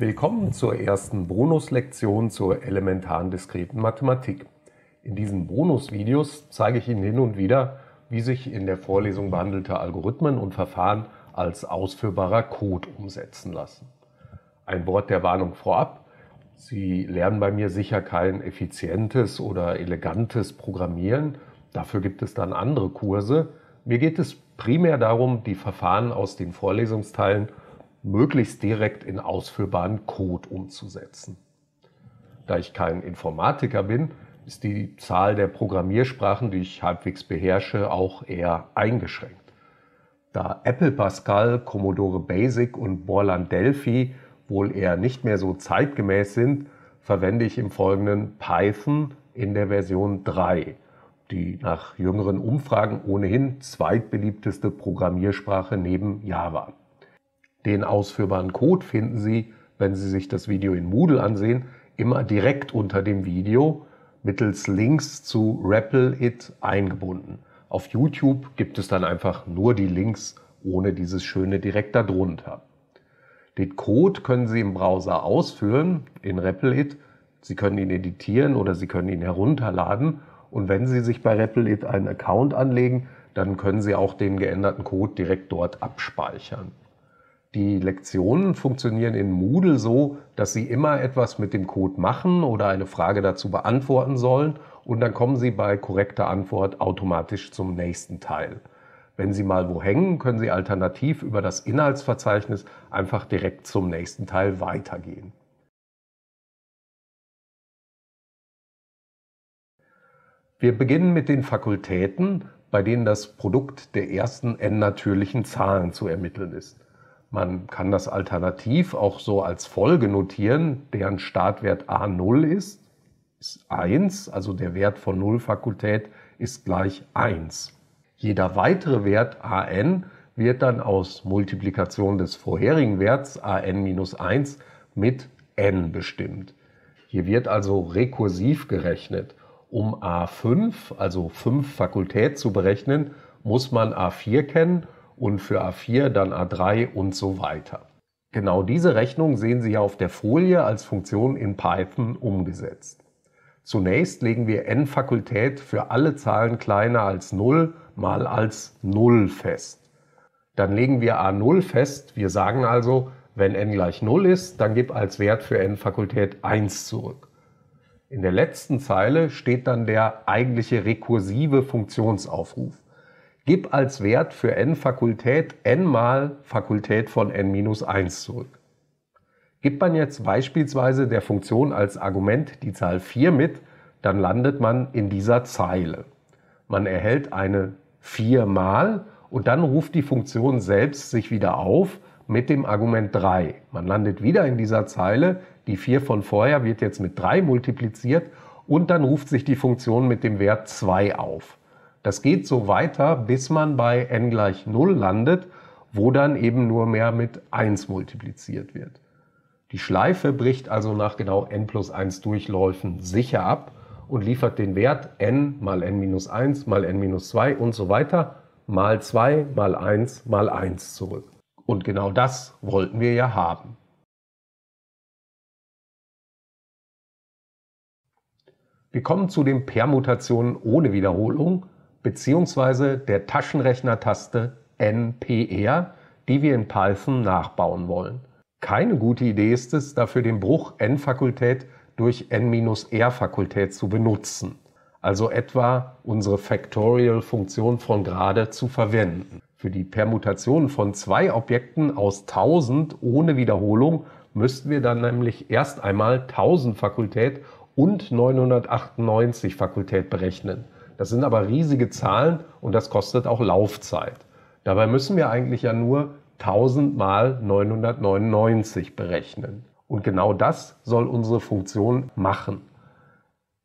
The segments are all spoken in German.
Willkommen zur ersten Bonuslektion zur elementaren diskreten Mathematik. In diesen Bonusvideos zeige ich Ihnen hin und wieder, wie sich in der Vorlesung behandelte Algorithmen und Verfahren als ausführbarer Code umsetzen lassen. Ein Wort der Warnung vorab. Sie lernen bei mir sicher kein effizientes oder elegantes Programmieren. Dafür gibt es dann andere Kurse. Mir geht es primär darum, die Verfahren aus den Vorlesungsteilen möglichst direkt in ausführbaren Code umzusetzen. Da ich kein Informatiker bin, ist die Zahl der Programmiersprachen, die ich halbwegs beherrsche, auch eher eingeschränkt. Da Apple Pascal, Commodore Basic und Borland Delphi wohl eher nicht mehr so zeitgemäß sind, verwende ich im Folgenden Python in der Version 3, die nach jüngeren Umfragen ohnehin zweitbeliebteste Programmiersprache neben Java. Den ausführbaren Code finden Sie, wenn Sie sich das Video in Moodle ansehen, immer direkt unter dem Video mittels Links zu Rappel It eingebunden. Auf YouTube gibt es dann einfach nur die Links ohne dieses schöne direkt darunter. Den Code können Sie im Browser ausführen in Rappel It. Sie können ihn editieren oder Sie können ihn herunterladen. Und wenn Sie sich bei Rappel It einen Account anlegen, dann können Sie auch den geänderten Code direkt dort abspeichern die Lektionen funktionieren in Moodle so, dass Sie immer etwas mit dem Code machen oder eine Frage dazu beantworten sollen und dann kommen Sie bei korrekter Antwort automatisch zum nächsten Teil. Wenn Sie mal wo hängen, können Sie alternativ über das Inhaltsverzeichnis einfach direkt zum nächsten Teil weitergehen. Wir beginnen mit den Fakultäten, bei denen das Produkt der ersten n natürlichen Zahlen zu ermitteln ist. Man kann das alternativ auch so als Folge notieren, deren Startwert A0 ist, ist 1, also der Wert von 0 Fakultät ist gleich 1. Jeder weitere Wert an wird dann aus Multiplikation des vorherigen Werts an 1 mit n bestimmt. Hier wird also rekursiv gerechnet. Um a5, also 5 Fakultät zu berechnen, muss man a4 kennen und für A4 dann A3 und so weiter. Genau diese Rechnung sehen Sie hier auf der Folie als Funktion in Python umgesetzt. Zunächst legen wir n-Fakultät für alle Zahlen kleiner als 0 mal als 0 fest. Dann legen wir a0 fest. Wir sagen also, wenn n gleich 0 ist, dann gib als Wert für n-Fakultät 1 zurück. In der letzten Zeile steht dann der eigentliche rekursive Funktionsaufruf. Gib als Wert für n Fakultät n mal Fakultät von n minus 1 zurück. Gibt man jetzt beispielsweise der Funktion als Argument die Zahl 4 mit, dann landet man in dieser Zeile. Man erhält eine 4 mal und dann ruft die Funktion selbst sich wieder auf mit dem Argument 3. Man landet wieder in dieser Zeile, die 4 von vorher wird jetzt mit 3 multipliziert und dann ruft sich die Funktion mit dem Wert 2 auf. Das geht so weiter, bis man bei n gleich 0 landet, wo dann eben nur mehr mit 1 multipliziert wird. Die Schleife bricht also nach genau n plus 1 Durchläufen sicher ab und liefert den Wert n mal n minus 1 mal n minus 2 und so weiter mal 2 mal 1 mal 1 zurück. Und genau das wollten wir ja haben. Wir kommen zu den Permutationen ohne Wiederholung beziehungsweise der Taschenrechnertaste NPR, die wir in Python nachbauen wollen. Keine gute Idee ist es, dafür den Bruch N-Fakultät durch N-R-Fakultät zu benutzen, also etwa unsere Factorial-Funktion von gerade zu verwenden. Für die Permutation von zwei Objekten aus 1000 ohne Wiederholung müssten wir dann nämlich erst einmal 1000 Fakultät und 998 Fakultät berechnen. Das sind aber riesige Zahlen und das kostet auch Laufzeit. Dabei müssen wir eigentlich ja nur 1000 mal 999 berechnen. Und genau das soll unsere Funktion machen.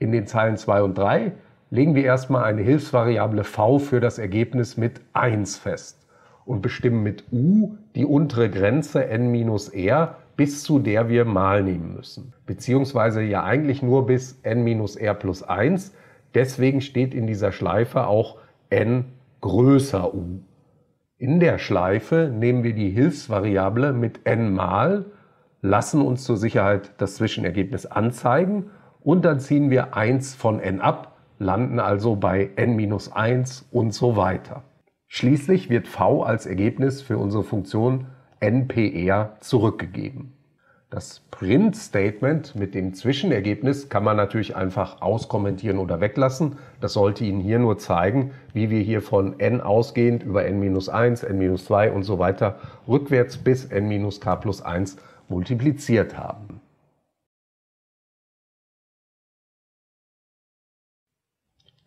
In den Zeilen 2 und 3 legen wir erstmal eine Hilfsvariable v für das Ergebnis mit 1 fest und bestimmen mit u die untere Grenze n-r, bis zu der wir mal nehmen müssen. Beziehungsweise ja eigentlich nur bis n-r plus 1, Deswegen steht in dieser Schleife auch n größer u. In der Schleife nehmen wir die Hilfsvariable mit n mal, lassen uns zur Sicherheit das Zwischenergebnis anzeigen und dann ziehen wir 1 von n ab, landen also bei n-1 minus und so weiter. Schließlich wird v als Ergebnis für unsere Funktion npr zurückgegeben. Das Print-Statement mit dem Zwischenergebnis kann man natürlich einfach auskommentieren oder weglassen. Das sollte Ihnen hier nur zeigen, wie wir hier von n ausgehend über n-1, n-2 und so weiter rückwärts bis n-k plus 1 multipliziert haben.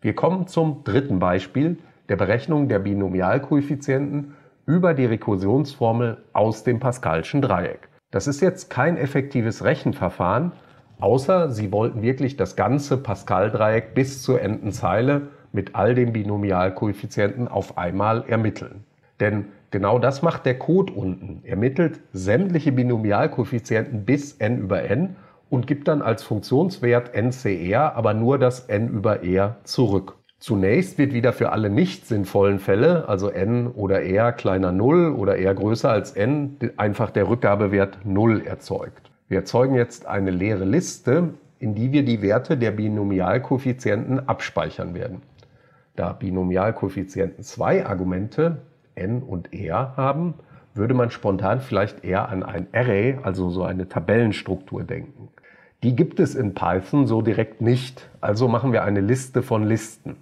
Wir kommen zum dritten Beispiel der Berechnung der Binomialkoeffizienten über die Rekursionsformel aus dem Pascalschen Dreieck. Das ist jetzt kein effektives Rechenverfahren, außer Sie wollten wirklich das ganze Pascal-Dreieck bis zur Endenzeile mit all den Binomialkoeffizienten auf einmal ermitteln. Denn genau das macht der Code unten. Ermittelt sämtliche Binomialkoeffizienten bis n über n und gibt dann als Funktionswert ncr aber nur das n über r zurück. Zunächst wird wieder für alle nicht sinnvollen Fälle, also n oder r kleiner 0 oder r größer als n, einfach der Rückgabewert 0 erzeugt. Wir erzeugen jetzt eine leere Liste, in die wir die Werte der Binomialkoeffizienten abspeichern werden. Da Binomialkoeffizienten zwei Argumente, n und r, haben, würde man spontan vielleicht eher an ein Array, also so eine Tabellenstruktur denken. Die gibt es in Python so direkt nicht, also machen wir eine Liste von Listen.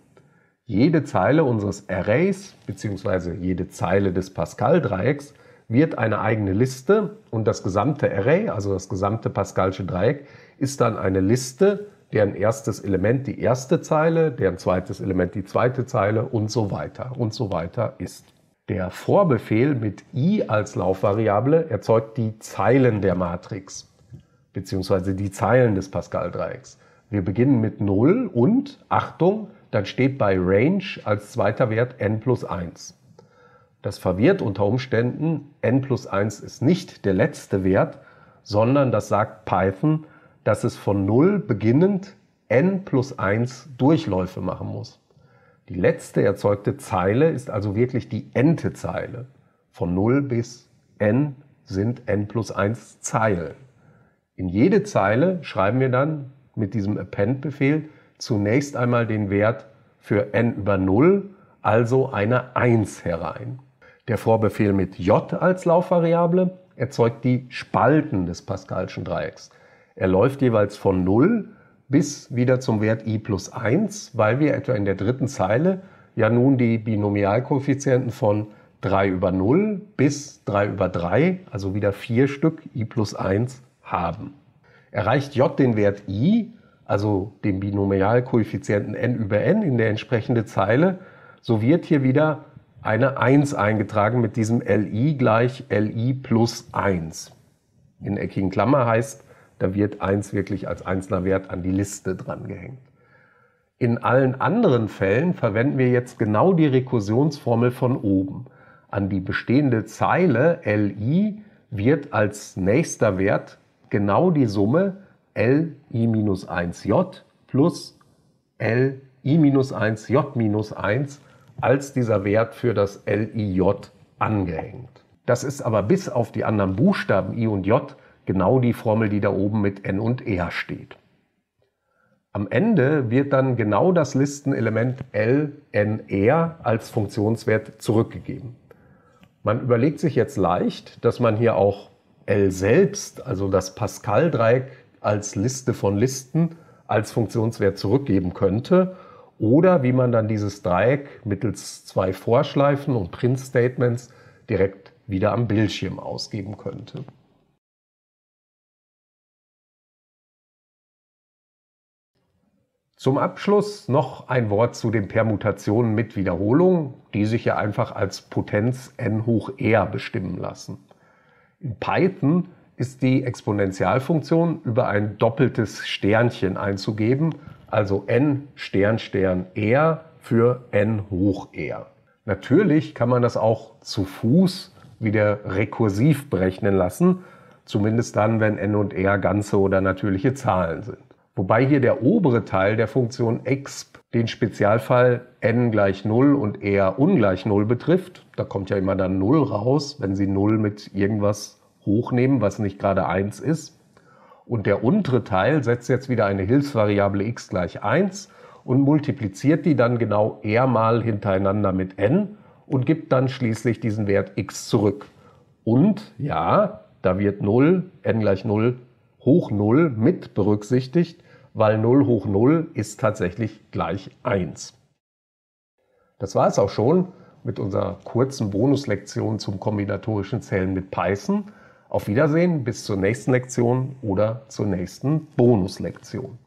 Jede Zeile unseres Arrays bzw. jede Zeile des Pascal-Dreiecks wird eine eigene Liste und das gesamte Array, also das gesamte Pascalsche Dreieck, ist dann eine Liste, deren erstes Element die erste Zeile, deren zweites Element die zweite Zeile und so weiter und so weiter ist. Der Vorbefehl mit i als Laufvariable erzeugt die Zeilen der Matrix bzw. die Zeilen des Pascal-Dreiecks. Wir beginnen mit 0 und, Achtung, dann steht bei Range als zweiter Wert n plus 1. Das verwirrt unter Umständen, n plus 1 ist nicht der letzte Wert, sondern das sagt Python, dass es von 0 beginnend n plus 1 Durchläufe machen muss. Die letzte erzeugte Zeile ist also wirklich die nte Zeile. Von 0 bis n sind n plus 1 Zeilen. In jede Zeile schreiben wir dann mit diesem Append-Befehl zunächst einmal den Wert für n über 0, also eine 1 herein. Der Vorbefehl mit j als Laufvariable erzeugt die Spalten des Pascalschen Dreiecks. Er läuft jeweils von 0 bis wieder zum Wert i plus 1, weil wir etwa in der dritten Zeile ja nun die Binomialkoeffizienten von 3 über 0 bis 3 über 3, also wieder 4 Stück i plus 1 haben. Erreicht j den Wert i, also dem Binomialkoeffizienten n über n in der entsprechenden Zeile, so wird hier wieder eine 1 eingetragen mit diesem li gleich li plus 1. In eckigen Klammer heißt, da wird 1 wirklich als einzelner Wert an die Liste drangehängt. In allen anderen Fällen verwenden wir jetzt genau die Rekursionsformel von oben. An die bestehende Zeile li wird als nächster Wert genau die Summe L i-1j plus L i-1j-1 als dieser Wert für das LIJ angehängt. Das ist aber bis auf die anderen Buchstaben i und j genau die Formel, die da oben mit n und r e steht. Am Ende wird dann genau das Listenelement LNR als Funktionswert zurückgegeben. Man überlegt sich jetzt leicht, dass man hier auch L selbst, also das Pascal-Dreieck als Liste von Listen als Funktionswert zurückgeben könnte. Oder wie man dann dieses Dreieck mittels zwei Vorschleifen und Print-Statements direkt wieder am Bildschirm ausgeben könnte. Zum Abschluss noch ein Wort zu den Permutationen mit Wiederholung, die sich ja einfach als Potenz n hoch r bestimmen lassen. In Python ist die Exponentialfunktion über ein doppeltes Sternchen einzugeben, also n Stern Stern r für n hoch r. Natürlich kann man das auch zu Fuß wieder rekursiv berechnen lassen, zumindest dann, wenn n und r ganze oder natürliche Zahlen sind. Wobei hier der obere Teil der Funktion exp den Spezialfall n gleich 0 und r ungleich 0 betrifft. Da kommt ja immer dann 0 raus, wenn Sie 0 mit irgendwas hochnehmen, was nicht gerade 1 ist. Und der untere Teil setzt jetzt wieder eine Hilfsvariable x gleich 1 und multipliziert die dann genau r mal hintereinander mit n und gibt dann schließlich diesen Wert x zurück. Und ja, da wird 0, n gleich 0 hoch 0 mit berücksichtigt, weil 0 hoch 0 ist tatsächlich gleich 1. Das war es auch schon mit unserer kurzen Bonuslektion zum kombinatorischen Zählen mit Python. Auf Wiedersehen, bis zur nächsten Lektion oder zur nächsten Bonuslektion.